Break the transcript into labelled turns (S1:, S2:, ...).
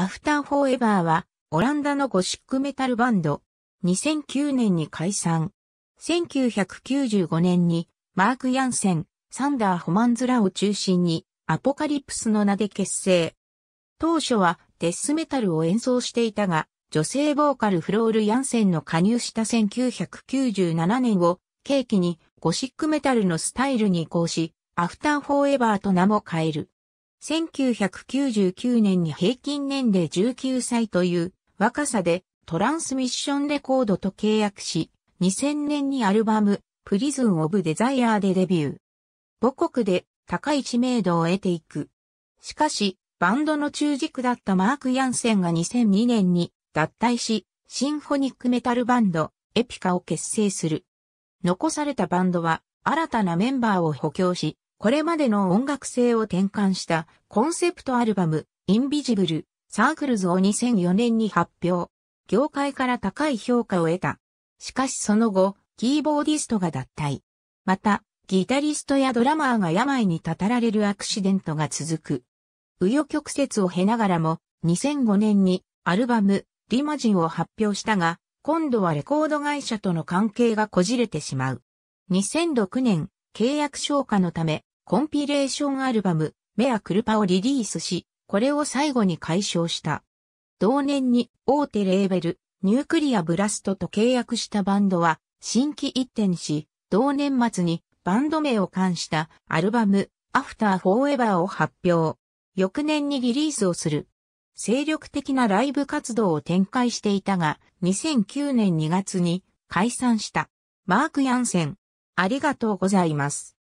S1: アフターフォーエバーは、オランダのゴシックメタルバンド。2009年に解散。1995年に、マーク・ヤンセン、サンダー・ホマンズらを中心に、アポカリプスの名で結成。当初は、デスメタルを演奏していたが、女性ボーカルフロール・ヤンセンの加入した1997年を、契機に、ゴシックメタルのスタイルに移行し、アフター・フォーエバーと名も変える。1999年に平均年齢19歳という若さでトランスミッションレコードと契約し、2000年にアルバム、プリズン・オブ・デザイアーでデビュー。母国で高い知名度を得ていく。しかし、バンドの中軸だったマーク・ヤンセンが2002年に脱退し、シンフォニックメタルバンド、エピカを結成する。残されたバンドは、新たなメンバーを補強し、これまでの音楽性を転換したコンセプトアルバム、インビジブル、サークルズを2004年に発表。業界から高い評価を得た。しかしその後、キーボーディストが脱退。また、ギタリストやドラマーが病にたたられるアクシデントが続く。紆余曲折を経ながらも、2005年にアルバム、リマジンを発表したが、今度はレコード会社との関係がこじれてしまう。2006年、契約消化のため、コンピレーションアルバム、メアクルパをリリースし、これを最後に解消した。同年に大手レーベル、ニュークリアブラストと契約したバンドは、新規一転し、同年末にバンド名を冠したアルバム、アフターフォーエバーを発表。翌年にリリースをする。精力的なライブ活動を展開していたが、2009年2月に解散した。マーク・ヤンセン、ありがとうございます。